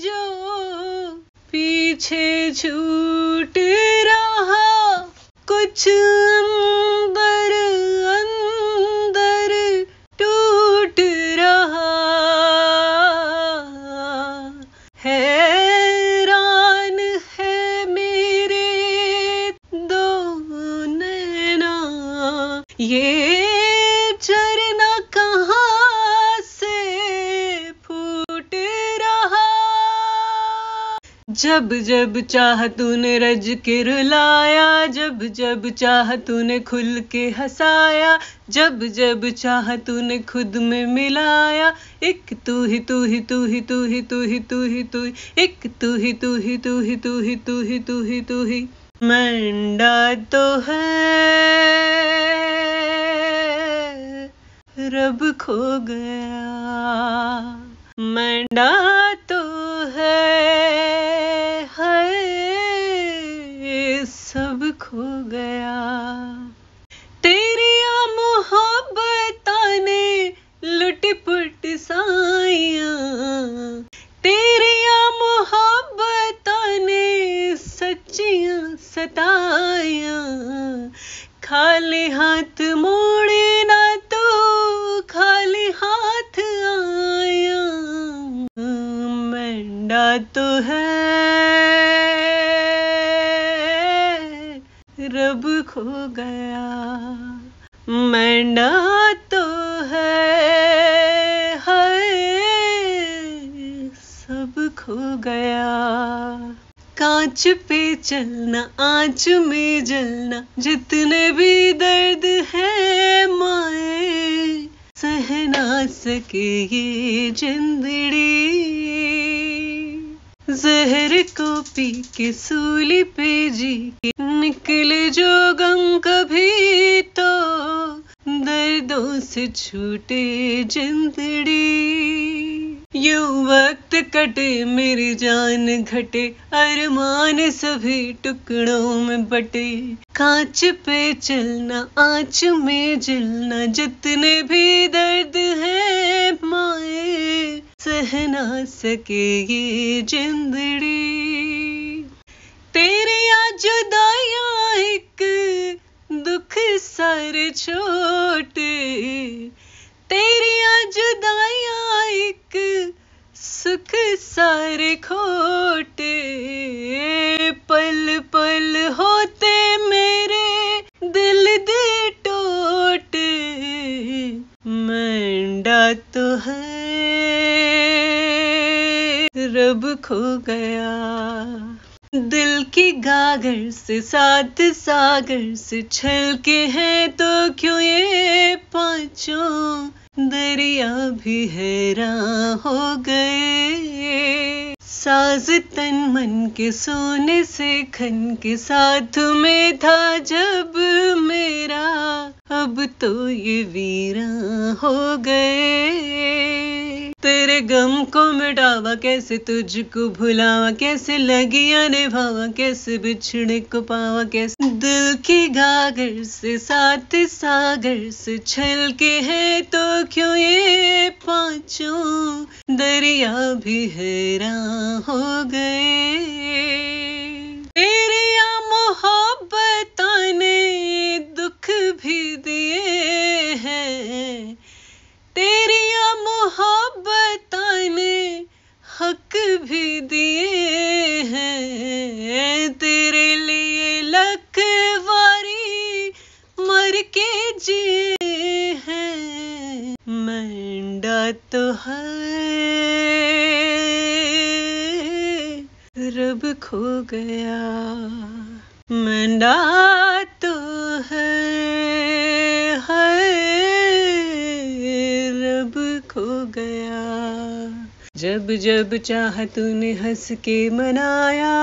जो पीछे छूट रहा कुछ अंदर अंदर टूट रहा हैरान है मेरे दो नैना ये जब जब चाह तूने रज के रुलाया जब जब चाह तूने खुल के हंसाया जब जब चाह तूने खुद में मिलाया एक तू ही तू ही तू ही तू ही तू ही तू ही तू एक तू ही तू ही तू ही तू ही तू ही तू ही तू ही मंडा तो है रब खो गया मंडा सताया खाली हाथ मोड़े ना तो खाली हाथ आया मेंढा तो है रब खो गया मेंढा तो है, है सब खो गया आंच पे चलना आँच में जलना जितने भी दर्द है माए सहना सके ये जिंदड़ी जहर को पी के सूली पे जी के निकले जो गम कभी तो दर्दों से छूटे जिंदड़ी यू वक्त कटे मेरी जान घटे अरमान सभी टुकड़ों में बटे कांच पे चलना आंच में जलना जितने भी दर्द है माए सहना सके ये जिंदड़ी तेरी आज जुदाया एक दुख सारे छोड़ सुख सारे खोटे पल पल होते मेरे दिल दे टोटे मंडा तो है रब खो गया दिल की गागर से सात सागर से छल के हैं तो क्यों ये पांचों दरिया भी हैरा हो गए साज तन मन के सोने से खन के साथ में था जब मेरा अब तो ये वीरा हो गए गम को मिटावा कैसे तुझको भुलावा कैसे लगिया निभावा कैसे बिछड़े को पावा कैसे दिल की गागर से साथ सागर से छल के है तो क्यों ये पांचों दरिया भी हैरान हो गए करके जी हैं मंडा तो है रब खो गया मंडा तो है रब खो गया जब जब चाह तूने हंस के मनाया